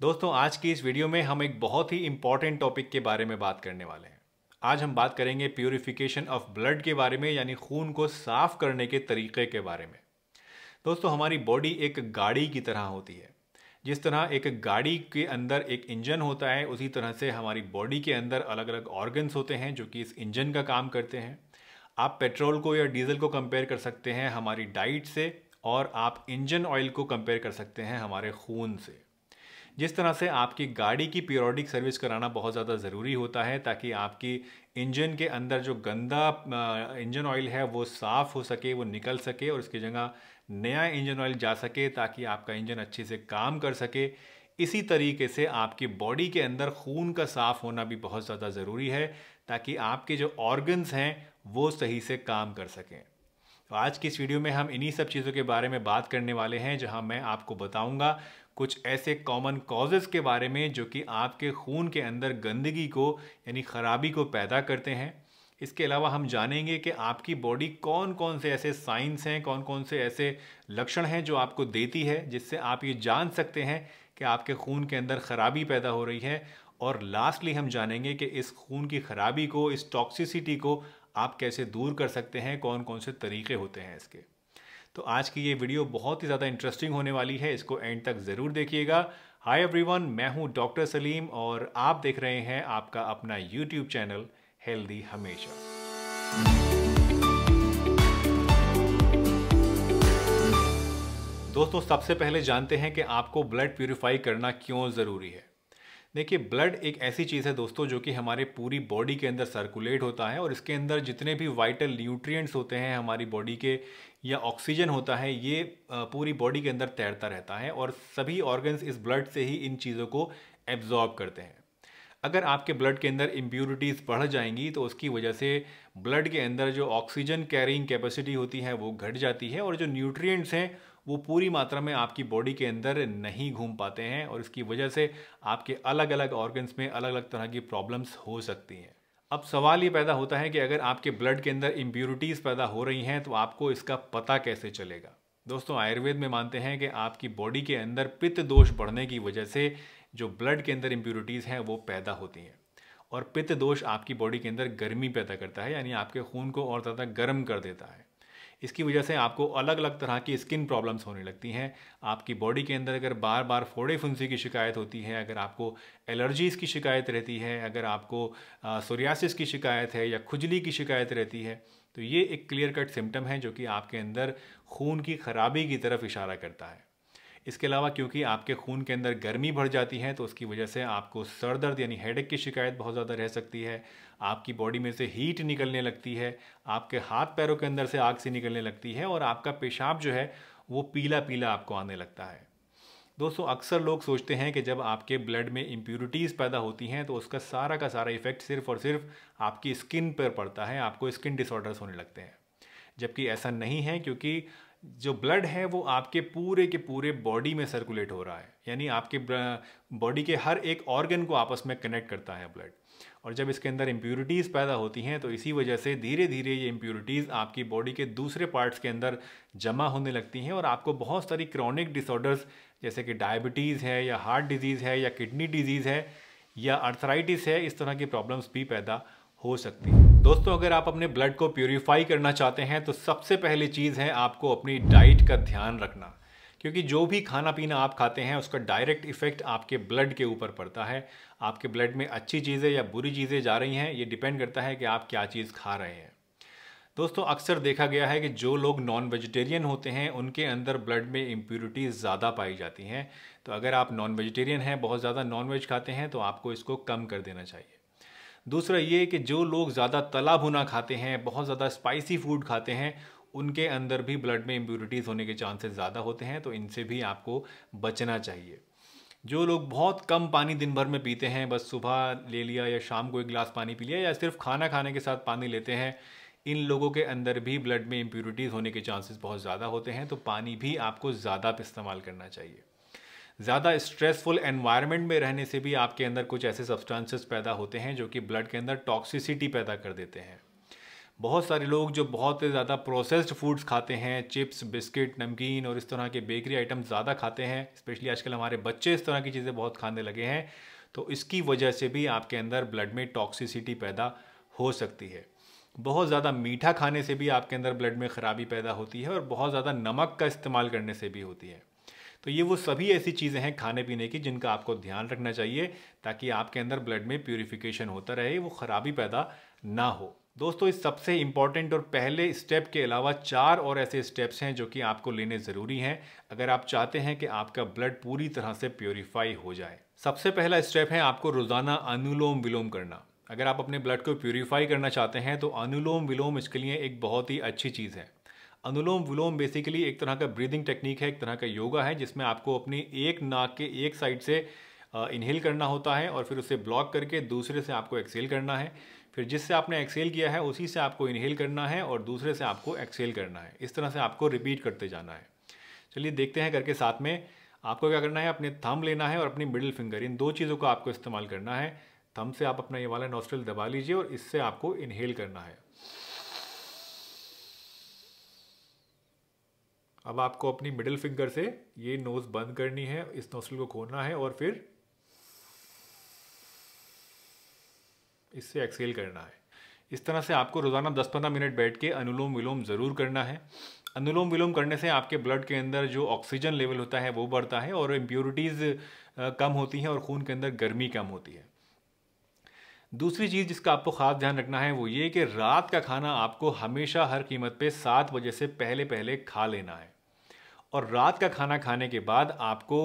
दोस्तों आज की इस वीडियो में हम एक बहुत ही इंपॉर्टेंट टॉपिक के बारे में बात करने वाले हैं आज हम बात करेंगे प्योरिफिकेशन ऑफ ब्लड के बारे में यानी खून को साफ करने के तरीके के बारे में दोस्तों हमारी बॉडी एक गाड़ी की तरह होती है जिस तरह एक गाड़ी के अंदर एक इंजन होता है उसी तरह से हमारी बॉडी के अंदर अलग अलग ऑर्गन्स होते हैं जो कि इस इंजन का काम करते हैं आप पेट्रोल को या डीजल को कंपेयर कर सकते हैं हमारी डाइट से और आप इंजन ऑयल को कंपेयर कर सकते हैं हमारे खून से जिस तरह से आपकी गाड़ी की पीरियोडिक सर्विस कराना बहुत ज़्यादा ज़रूरी होता है ताकि आपकी इंजन के अंदर जो गंदा इंजन ऑयल है वो साफ़ हो सके वो निकल सके और उसकी जगह नया इंजन ऑयल जा सके ताकि आपका इंजन अच्छे से काम कर सके इसी तरीके से आपकी बॉडी के अंदर खून का साफ होना भी बहुत ज़्यादा ज़रूरी है ताकि आपके जो ऑर्गन्स हैं वो सही से काम कर सकें तो आज की इस वीडियो में हम इन्हीं सब चीज़ों के बारे में बात करने वाले हैं जहां मैं आपको बताऊंगा कुछ ऐसे कॉमन कॉजेज़ के बारे में जो कि आपके खून के अंदर गंदगी को यानी ख़राबी को पैदा करते हैं इसके अलावा हम जानेंगे कि आपकी बॉडी कौन कौन से ऐसे साइंस हैं कौन कौन से ऐसे लक्षण हैं जो आपको देती है जिससे आप ये जान सकते हैं कि आपके खून के अंदर ख़राबी पैदा हो रही है और लास्टली हम जानेंगे कि इस खून की ख़राबी को इस टॉक्सिसिटी को आप कैसे दूर कर सकते हैं कौन कौन से तरीके होते हैं इसके तो आज की ये वीडियो बहुत ही ज़्यादा इंटरेस्टिंग होने वाली है इसको एंड तक ज़रूर देखिएगा हाय एवरीवन मैं हूँ डॉक्टर सलीम और आप देख रहे हैं आपका अपना यूट्यूब चैनल हेल्दी हमेशा दोस्तों सबसे पहले जानते हैं कि आपको ब्लड प्यूरिफाई करना क्यों ज़रूरी है देखिए ब्लड एक ऐसी चीज़ है दोस्तों जो कि हमारे पूरी बॉडी के अंदर सर्कुलेट होता है और इसके अंदर जितने भी वाइटल न्यूट्रिएंट्स होते हैं हमारी बॉडी के या ऑक्सीजन होता है ये पूरी बॉडी के अंदर तैरता रहता है और सभी ऑर्गन्स इस ब्लड से ही इन चीज़ों को एब्जॉर्ब करते हैं अगर आपके ब्लड के अंदर इम्प्यूरिटीज़ बढ़ जाएंगी तो उसकी वजह से ब्लड के अंदर जो ऑक्सीजन कैरिंग कैपेसिटी होती है वो घट जाती है और जो न्यूट्रिएंट्स हैं वो पूरी मात्रा में आपकी बॉडी के अंदर नहीं घूम पाते हैं और इसकी वजह से आपके अलग अलग ऑर्गन्स में अलग अलग तरह की प्रॉब्लम्स हो सकती हैं अब सवाल ये पैदा होता है कि अगर आपके ब्लड के अंदर इम्प्यूरिटीज़ पैदा हो रही हैं तो आपको इसका पता कैसे चलेगा दोस्तों आयुर्वेद में मानते हैं कि आपकी बॉडी के अंदर पित्त दोष बढ़ने की वजह से जो ब्लड के अंदर इम्प्यूरिटीज़ हैं वो पैदा होती हैं और पित्त दोष आपकी बॉडी के अंदर गर्मी पैदा करता है यानी आपके खून को और ज़्यादा गर्म कर देता है इसकी वजह से आपको अलग अलग तरह की स्किन प्रॉब्लम्स होने लगती हैं आपकी बॉडी के अंदर अगर बार बार फोड़े फुंसी की शिकायत होती है अगर आपको एलर्जीज़ की शिकायत रहती है अगर आपको सोरियासिस की शिकायत है या खुजली की शिकायत रहती है तो ये एक क्लियर कट सिम्टम है जो कि आपके अंदर खून की खराबी की तरफ इशारा करता है इसके अलावा क्योंकि आपके खून के अंदर गर्मी बढ़ जाती है तो उसकी वजह से आपको सर दर्द यानी हेडेक की शिकायत बहुत ज़्यादा रह सकती है आपकी बॉडी में से हीट निकलने लगती है आपके हाथ पैरों के अंदर से आग से निकलने लगती है और आपका पेशाब जो है वो पीला पीला आपको आने लगता है दोस्तों अक्सर लोग सोचते हैं कि जब आपके ब्लड में इम्प्यूरिटीज़ पैदा होती हैं तो उसका सारा का सारा इफेक्ट सिर्फ और सिर्फ आपकी स्किन पर पड़ता है आपको स्किन डिसऑर्डर्स होने लगते हैं जबकि ऐसा नहीं है क्योंकि जो ब्लड है वो आपके पूरे के पूरे बॉडी में सर्कुलेट हो रहा है यानी आपके बॉडी के हर एक ऑर्गन को आपस में कनेक्ट करता है ब्लड और जब इसके अंदर इम्प्योरिटीज़ पैदा होती हैं तो इसी वजह से धीरे धीरे ये इम्प्योरिटीज़ आपकी बॉडी के दूसरे पार्ट्स के अंदर जमा होने लगती हैं और आपको बहुत सारी क्रॉनिक डिसऑर्डर्स जैसे कि डायबिटीज़ है या हार्ट डिजीज़ है या किडनी डिजीज़ है या अर्थराइटिस है इस तरह की प्रॉब्लम्स भी पैदा हो सकती है दोस्तों अगर आप अपने ब्लड को प्योरीफाई करना चाहते हैं तो सबसे पहली चीज़ है आपको अपनी डाइट का ध्यान रखना क्योंकि जो भी खाना पीना आप खाते हैं उसका डायरेक्ट इफेक्ट आपके ब्लड के ऊपर पड़ता है आपके ब्लड में अच्छी चीज़ें या बुरी चीज़ें जा रही हैं ये डिपेंड करता है कि आप क्या चीज़ खा रहे हैं दोस्तों अक्सर देखा गया है कि जो लोग नॉन वेजिटेरियन होते हैं उनके अंदर ब्लड में इम्प्योरिटीज़ ज़्यादा पाई जाती हैं तो अगर आप नॉन वेजिटेरियन हैं बहुत ज़्यादा नॉन वेज खाते हैं तो आपको इसको कम कर देना चाहिए दूसरा ये कि जो लोग ज़्यादा तला भुना खाते हैं बहुत ज़्यादा स्पाइसी फूड खाते हैं उनके अंदर भी ब्लड में इम्प्यूरिटीज़ होने के चांसेस ज़्यादा होते हैं तो इनसे भी आपको बचना चाहिए जो लोग बहुत कम पानी दिन भर में पीते हैं बस सुबह ले लिया या शाम को एक गिलास पानी पी लिया या सिर्फ खाना खाने के साथ पानी लेते हैं इन लोगों के अंदर भी ब्लड में इम्प्यूरिटीज़ होने के चांसेस बहुत ज़्यादा होते हैं तो पानी भी आपको ज़्यादा इस्तेमाल करना चाहिए ज़्यादा स्ट्रेसफुल एनवायरनमेंट में रहने से भी आपके अंदर कुछ ऐसे सब्सटेंसेस पैदा होते हैं जो कि ब्लड के अंदर टॉक्सिसिटी पैदा कर देते हैं बहुत सारे लोग जो बहुत ज़्यादा प्रोसेस्ड फूड्स खाते हैं चिप्स बिस्किट नमकीन और इस तरह के बेकरी आइटम ज़्यादा खाते हैं स्पेशली आजकल हमारे बच्चे इस तरह की चीज़ें बहुत खाने लगे हैं तो इसकी वजह से भी आपके अंदर ब्लड में टॉक्सिसिटी पैदा हो सकती है बहुत ज़्यादा मीठा खाने से भी आपके अंदर ब्लड में ख़राबी पैदा होती है और बहुत ज़्यादा नमक का इस्तेमाल करने से भी होती है तो ये वो सभी ऐसी चीज़ें हैं खाने पीने की जिनका आपको ध्यान रखना चाहिए ताकि आपके अंदर ब्लड में प्योरीफिकेशन होता रहे वो ख़राबी पैदा ना हो दोस्तों इस सबसे इम्पॉर्टेंट और पहले स्टेप के अलावा चार और ऐसे स्टेप्स हैं जो कि आपको लेने ज़रूरी हैं अगर आप चाहते हैं कि आपका ब्लड पूरी तरह से प्योरीफाई हो जाए सबसे पहला स्टेप है आपको रोज़ाना अनुलोम विलोम करना अगर आप अपने ब्लड को प्योरीफाई करना चाहते हैं तो अनुलोम विलोम इसके लिए एक बहुत ही अच्छी चीज़ है अनुलोम विलोम बेसिकली एक तरह का ब्रीदिंग टेक्निक है एक तरह का योगा है जिसमें आपको अपनी एक नाक के एक साइड से इनहेल करना होता है और फिर उसे ब्लॉक करके दूसरे से आपको एक्सेल करना है फिर जिससे आपने एक्सेल किया है उसी से आपको इनहेल करना है और दूसरे से आपको एक्सेल करना है इस तरह से आपको रिपीट करते जाना है चलिए देखते हैं करके साथ में आपको क्या करना है अपने थम लेना है और अपनी मिडिल फिंगर इन दो चीज़ों का आपको इस्तेमाल करना है थम से आप अपना ये वाला नॉस्ट्रल दबा लीजिए और इससे आपको इनहेल करना है अब आपको अपनी मिडिल फिंगर से ये नोज़ बंद करनी है इस नोस्टल को खोलना है और फिर इससे एक्सेल करना है इस तरह से आपको रोजाना दस पंद्रह मिनट बैठ के अनुलोम विलोम ज़रूर करना है अनुलोम विलोम करने से आपके ब्लड के अंदर जो ऑक्सीजन लेवल होता है वो बढ़ता है और इम्प्योरिटीज़ कम होती हैं और खून के अंदर गर्मी कम होती है दूसरी चीज़ जिसका आपको खास ध्यान रखना है वो ये कि रात का खाना आपको हमेशा हर कीमत पे सात बजे से पहले पहले खा लेना है और रात का खाना खाने के बाद आपको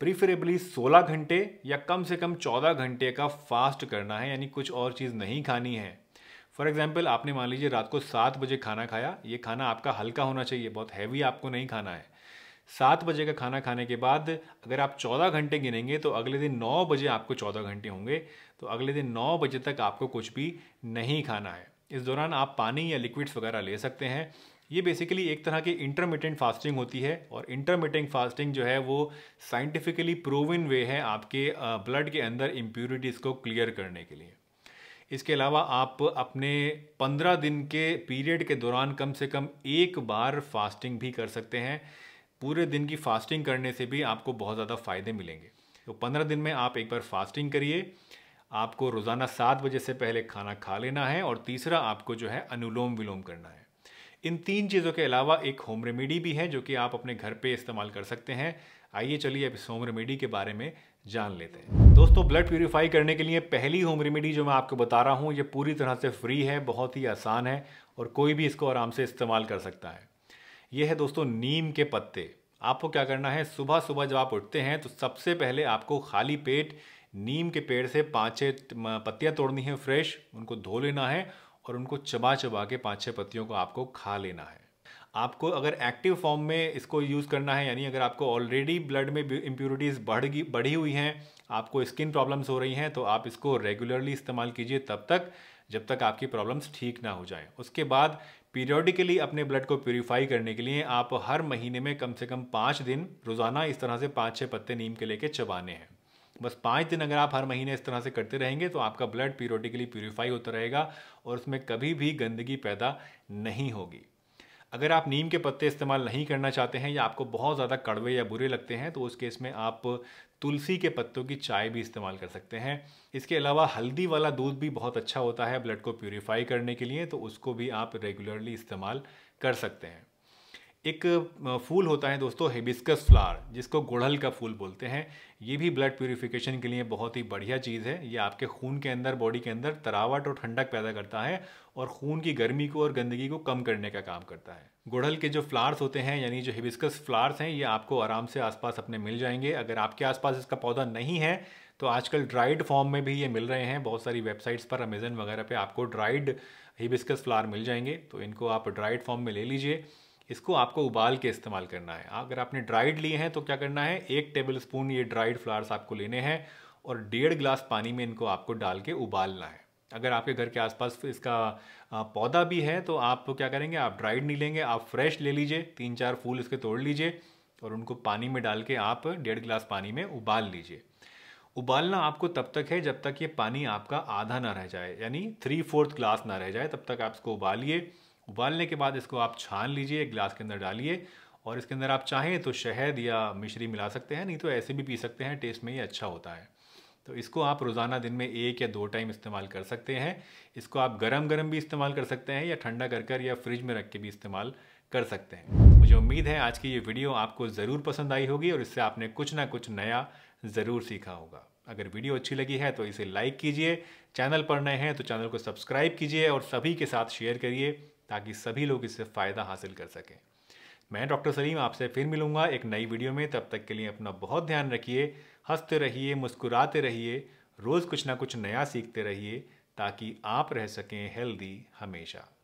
प्रीफरेबली 16 घंटे या कम से कम 14 घंटे का फास्ट करना है यानी कुछ और चीज़ नहीं खानी है फॉर एग्जाम्पल आपने मान लीजिए रात को सात बजे खाना खाया ये खाना आपका हल्का होना चाहिए बहुत हैवी आपको नहीं खाना है सात बजे का खाना खाने के बाद अगर आप चौदह घंटे गिनेंगे तो अगले दिन नौ बजे आपको चौदह घंटे होंगे तो अगले दिन नौ बजे तक आपको कुछ भी नहीं खाना है इस दौरान आप पानी या लिक्विड्स वगैरह ले सकते हैं ये बेसिकली एक तरह की इंटरमीडियंट फास्टिंग होती है और इंटरमीडियंट फास्टिंग जो है वो साइंटिफिकली प्रोविन वे है आपके ब्लड के अंदर इम्प्योरिटीज़ को क्लियर करने के लिए इसके अलावा आप अपने पंद्रह दिन के पीरियड के दौरान कम से कम एक बार फास्टिंग भी कर सकते हैं पूरे दिन की फास्टिंग करने से भी आपको बहुत ज़्यादा फ़ायदे मिलेंगे तो पंद्रह दिन में आप एक बार फास्टिंग करिए आपको रोज़ाना सात बजे से पहले खाना खा लेना है और तीसरा आपको जो है अनुलोम विलोम करना है इन तीन चीज़ों के अलावा एक होम रेमेडी भी है जो कि आप अपने घर पे इस्तेमाल कर सकते हैं आइए चलिए अब इस होम रेमेडी के बारे में जान लेते हैं दोस्तों ब्लड प्योरीफाई करने के लिए पहली होम रेमेडी जो मैं आपको बता रहा हूँ ये पूरी तरह से फ्री है बहुत ही आसान है और कोई भी इसको आराम से इस्तेमाल कर सकता है ये है दोस्तों नीम के पत्ते आपको क्या करना है सुबह सुबह जब आप उठते हैं तो सबसे पहले आपको खाली पेट नीम के पेड़ से पाँच छः पत्तियाँ तोड़नी हैं फ्रेश उनको धो लेना है और उनको चबा चबा के पाँच छः पत्तियों को आपको खा लेना है आपको अगर एक्टिव फॉर्म में इसको यूज़ करना है यानी अगर आपको ऑलरेडी ब्लड में इम्प्योरिटीज़ बढ़ गई बढ़ी हुई हैं आपको स्किन प्रॉब्लम्स हो रही हैं तो आप इसको रेगुलरली इस्तेमाल कीजिए तब तक जब तक आपकी प्रॉब्लम्स ठीक ना हो जाएं उसके बाद पीरियोडिकली अपने ब्लड को प्योरीफाई करने के लिए आप हर महीने में कम से कम पाँच दिन रोज़ाना इस तरह से पाँच छः पत्ते नीम के लेके चबाने हैं बस पाँच दिन अगर आप हर महीने इस तरह से करते रहेंगे तो आपका ब्लड पीरियोडिकली प्योरीफाई होता रहेगा और उसमें कभी भी गंदगी पैदा नहीं होगी अगर आप नीम के पत्ते इस्तेमाल नहीं करना चाहते हैं या आपको बहुत ज़्यादा कड़वे या बुरे लगते हैं तो उस केस में आप तुलसी के पत्तों की चाय भी इस्तेमाल कर सकते हैं इसके अलावा हल्दी वाला दूध भी बहुत अच्छा होता है ब्लड को प्योरीफाई करने के लिए तो उसको भी आप रेगुलरली इस्तेमाल कर सकते हैं एक फूल होता है दोस्तों हेबिस्कस फ्लावर जिसको गुड़हल का फूल बोलते हैं ये भी ब्लड प्योरीफिकेशन के लिए बहुत ही बढ़िया चीज़ है ये आपके खून के अंदर बॉडी के अंदर तरावट और ठंडक पैदा करता है और खून की गर्मी को और गंदगी को कम करने का काम करता है गुड़हल के जो फ्लावर्स होते हैं यानी जो हिबिस्कस फ्लावर्स हैं ये आपको आराम से आसपास अपने मिल जाएंगे अगर आपके आसपास इसका पौधा नहीं है तो आजकल ड्राइड फॉर्म में भी ये मिल रहे हैं बहुत सारी वेबसाइट्स पर अमेजन वगैरह पे आपको ड्राइड हिबिस्कस फ्लावर मिल जाएंगे तो इनको आप ड्राइड फॉर्म में ले लीजिए इसको आपको उबाल के इस्तेमाल करना है अगर आपने ड्राइड लिए हैं तो क्या करना है एक टेबल स्पून ये ड्राइड फ्लावर्स आपको लेने हैं और डेढ़ ग्लास पानी में इनको आपको डाल के उबालना है अगर आपके घर के आसपास इसका पौधा भी है तो आप तो क्या करेंगे आप ड्राइड नहीं लेंगे आप फ्रेश ले लीजिए तीन चार फूल इसके तोड़ लीजिए और उनको पानी में डाल के आप डेढ़ गिलास पानी में उबाल लीजिए उबालना आपको तब तक है जब तक ये पानी आपका आधा ना रह जाए यानी थ्री फोर्थ ग्लास ना रह जाए तब तक आप इसको उबालिए उबालने के बाद इसको आप छान लीजिए गिलास के अंदर डालिए और इसके अंदर आप चाहें तो शहद या मिश्री मिला सकते हैं नहीं तो ऐसे भी पी सकते हैं टेस्ट में ये अच्छा होता है तो इसको आप रोज़ाना दिन में एक या दो टाइम इस्तेमाल कर सकते हैं इसको आप गरम गरम भी इस्तेमाल कर सकते हैं या ठंडा कर कर या फ्रिज में रख के भी इस्तेमाल कर सकते हैं मुझे उम्मीद है आज की ये वीडियो आपको ज़रूर पसंद आई होगी और इससे आपने कुछ ना कुछ नया ज़रूर सीखा होगा अगर वीडियो अच्छी लगी है तो इसे लाइक कीजिए चैनल पर नए हैं तो चैनल को सब्सक्राइब कीजिए और सभी के साथ शेयर करिए ताकि सभी लोग इससे फ़ायदा हासिल कर सकें मैं डॉक्टर सलीम आपसे फिर मिलूंगा एक नई वीडियो में तब तक के लिए अपना बहुत ध्यान रखिए हंसते रहिए मुस्कुराते रहिए रोज़ कुछ ना कुछ नया सीखते रहिए ताकि आप रह सकें हेल्दी हमेशा